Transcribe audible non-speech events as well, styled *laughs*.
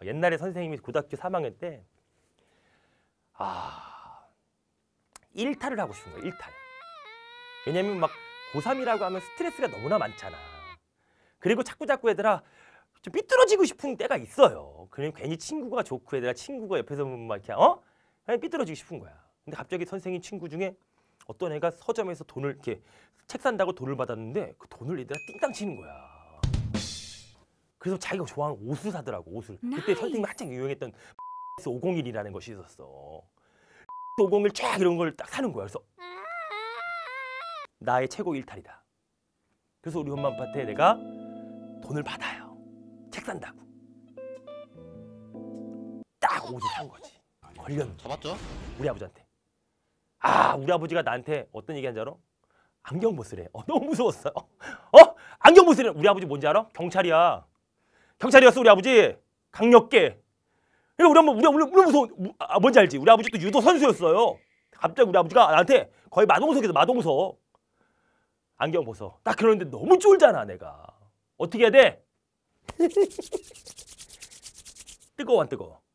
아, 옛날에 선생님이 고등학교 3학년 때 아, 일탈을 하고 싶은 거예요. 일탈. 왜냐면 막 고3이라고 하면 스트레스가 너무나 많잖아. 그리고 자꾸 자꾸 얘들아 좀 삐뚤어지고 싶은 때가 있어요. 그럼 괜히 친구가 좋고 얘들아 친구가 옆에서 뭐 막 이렇게 어? 그냥 삐뚤어지고 싶은 거야. 근데 갑자기 선생님 친구 중에 어떤 애가 서점에서 돈을 이렇게 책 산다고 돈을 받았는데 그 돈을 얘들아 띵땅 치는 거야. 그래서 자기가 좋아하는 옷을 사더라고 옷을 그때 선생님이 한창 유행했던 501이라는 것이 있었어 501쫙 이런 걸 딱 사는 거야 그래서 나의 최고 일탈이다 그래서 우리 엄마 아빠한테 내가 돈을 받아요 책 산다고 딱 옷을 산 거지 걸렸네 잡았죠? 우리 아버지한테 아 우리 아버지가 나한테 어떤 얘기 한줄 알아? 안경 벗으래 어, 너무 무서웠어 어? 안경 벗으래 우리 아버지 뭔지 알아? 경찰이야 경찰이왔어 우리 아버지 강력계 예, 우리 엄마 우리 우리 우리 무서 아, 뭔지 알지 우리 아버지도 유도 선수였어요 갑자기 우리 아버지가 나한테 거의 마동석에서 마동석 안경 벗어 딱 그러는데 너무 쫄잖아 내가 어떻게 해야 돼 *laughs* 뜨거워 안 뜨거워